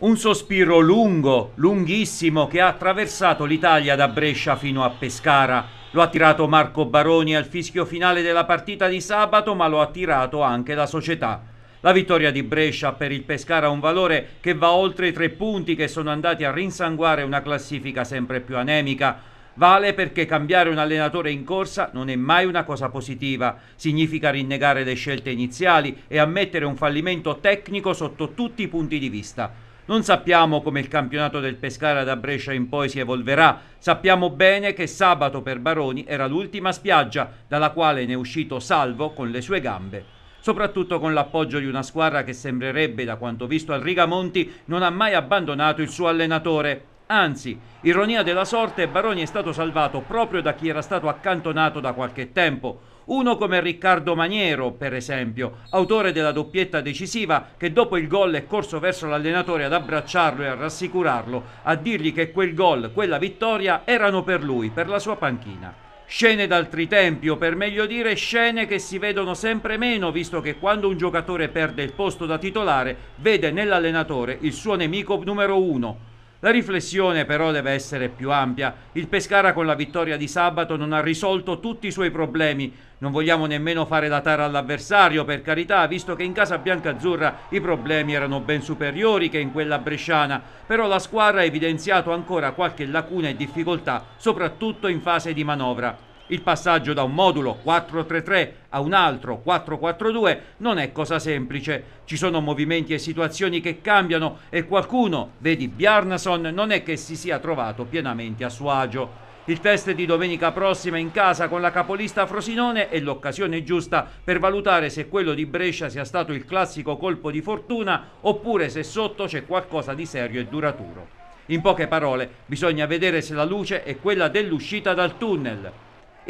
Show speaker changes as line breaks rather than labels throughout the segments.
Un sospiro lungo, lunghissimo, che ha attraversato l'Italia da Brescia fino a Pescara. Lo ha tirato Marco Baroni al fischio finale della partita di sabato, ma lo ha tirato anche la società. La vittoria di Brescia per il Pescara ha un valore che va oltre i tre punti che sono andati a rinsanguare una classifica sempre più anemica. Vale perché cambiare un allenatore in corsa non è mai una cosa positiva, significa rinnegare le scelte iniziali e ammettere un fallimento tecnico sotto tutti i punti di vista. Non sappiamo come il campionato del Pescara da Brescia in poi si evolverà, sappiamo bene che sabato per Baroni era l'ultima spiaggia dalla quale ne è uscito salvo con le sue gambe soprattutto con l'appoggio di una squadra che sembrerebbe, da quanto visto al Rigamonti, non ha mai abbandonato il suo allenatore. Anzi, ironia della sorte, Baroni è stato salvato proprio da chi era stato accantonato da qualche tempo. Uno come Riccardo Maniero, per esempio, autore della doppietta decisiva che dopo il gol è corso verso l'allenatore ad abbracciarlo e a rassicurarlo, a dirgli che quel gol, quella vittoria erano per lui, per la sua panchina. Scene d'altri tempi, o per meglio dire scene che si vedono sempre meno, visto che quando un giocatore perde il posto da titolare, vede nell'allenatore il suo nemico numero uno, la riflessione però deve essere più ampia. Il Pescara con la vittoria di sabato non ha risolto tutti i suoi problemi. Non vogliamo nemmeno fare la tara all'avversario, per carità, visto che in casa biancazzurra i problemi erano ben superiori che in quella bresciana. Però la squadra ha evidenziato ancora qualche lacuna e difficoltà, soprattutto in fase di manovra. Il passaggio da un modulo 433 a un altro 442 non è cosa semplice. Ci sono movimenti e situazioni che cambiano e qualcuno, vedi Bjarnason, non è che si sia trovato pienamente a suo agio. Il test di domenica prossima in casa con la capolista Frosinone è l'occasione giusta per valutare se quello di Brescia sia stato il classico colpo di fortuna oppure se sotto c'è qualcosa di serio e duraturo. In poche parole, bisogna vedere se la luce è quella dell'uscita dal tunnel.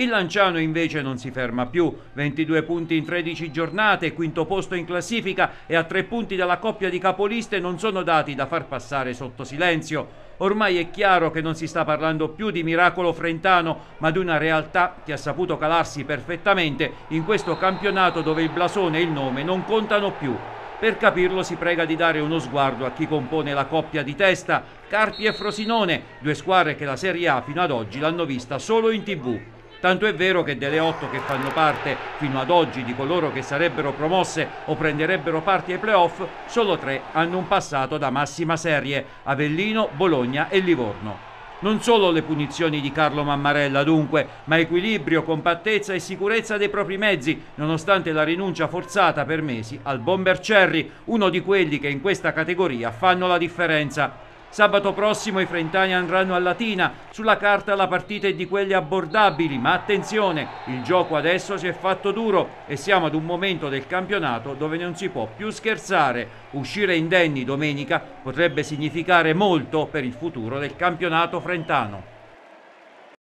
Il Lanciano invece non si ferma più, 22 punti in 13 giornate, quinto posto in classifica e a tre punti dalla coppia di capoliste non sono dati da far passare sotto silenzio. Ormai è chiaro che non si sta parlando più di miracolo frentano, ma di una realtà che ha saputo calarsi perfettamente in questo campionato dove il blasone e il nome non contano più. Per capirlo si prega di dare uno sguardo a chi compone la coppia di testa, Carpi e Frosinone, due squadre che la Serie A fino ad oggi l'hanno vista solo in tv. Tanto è vero che delle otto che fanno parte fino ad oggi di coloro che sarebbero promosse o prenderebbero parte ai playoff, solo tre hanno un passato da massima serie, Avellino, Bologna e Livorno. Non solo le punizioni di Carlo Mammarella dunque, ma equilibrio, compattezza e sicurezza dei propri mezzi, nonostante la rinuncia forzata per mesi al Bomber Cherry, uno di quelli che in questa categoria fanno la differenza. Sabato prossimo i frentani andranno a Latina, sulla carta la partita è di quelle abbordabili, ma attenzione, il gioco adesso si è fatto duro e siamo ad un momento del campionato dove non si può più scherzare. Uscire indenni domenica potrebbe significare molto per il futuro del campionato frentano.